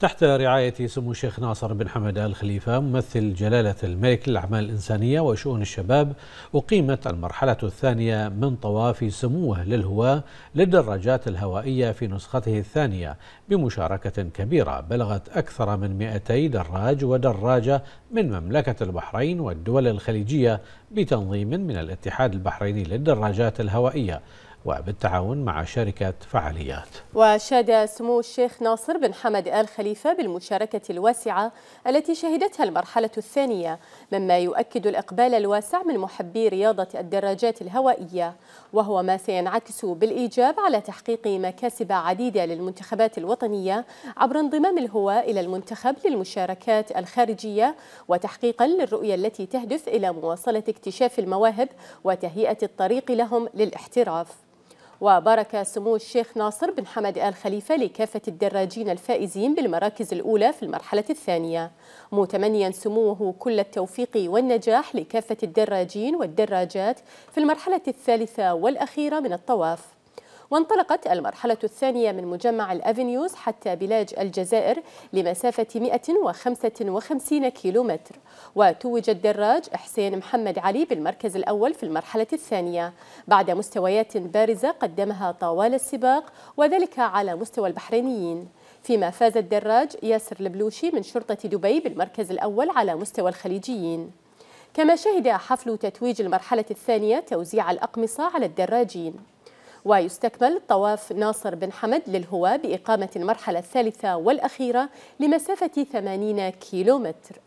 تحت رعاية سمو الشيخ ناصر بن حمد آل خليفة ممثل جلالة الملك للأعمال الإنسانية وشؤون الشباب أقيمت المرحلة الثانية من طواف سموه للهواة للدراجات الهوائية في نسخته الثانية بمشاركة كبيرة بلغت أكثر من 200 دراج ودراجة من مملكة البحرين والدول الخليجية بتنظيم من الاتحاد البحريني للدراجات الهوائية وبالتعاون مع شركة فعاليات وشاد سمو الشيخ ناصر بن حمد آل خليفة بالمشاركة الواسعة التي شهدتها المرحلة الثانية مما يؤكد الإقبال الواسع من محبي رياضة الدراجات الهوائية وهو ما سينعكس بالإيجاب على تحقيق مكاسب عديدة للمنتخبات الوطنية عبر انضمام الهواء إلى المنتخب للمشاركات الخارجية وتحقيقا للرؤية التي تهدف إلى مواصلة اكتشاف المواهب وتهيئة الطريق لهم للاحتراف وبارك سمو الشيخ ناصر بن حمد آل خليفة لكافة الدراجين الفائزين بالمراكز الأولى في المرحلة الثانية متمنيا سموه كل التوفيق والنجاح لكافة الدراجين والدراجات في المرحلة الثالثة والأخيرة من الطواف وانطلقت المرحلة الثانية من مجمع الأفنيوز حتى بلاج الجزائر لمسافة 155 كيلومتر وتوج الدراج حسين محمد علي بالمركز الأول في المرحلة الثانية بعد مستويات بارزة قدمها طوال السباق وذلك على مستوى البحرينيين فيما فاز الدراج ياسر البلوشي من شرطة دبي بالمركز الأول على مستوى الخليجيين كما شهد حفل تتويج المرحلة الثانية توزيع الأقمصة على الدراجين ويستكمل طواف ناصر بن حمد للهواء بإقامة المرحلة الثالثة والأخيرة لمسافة 80 كيلومتر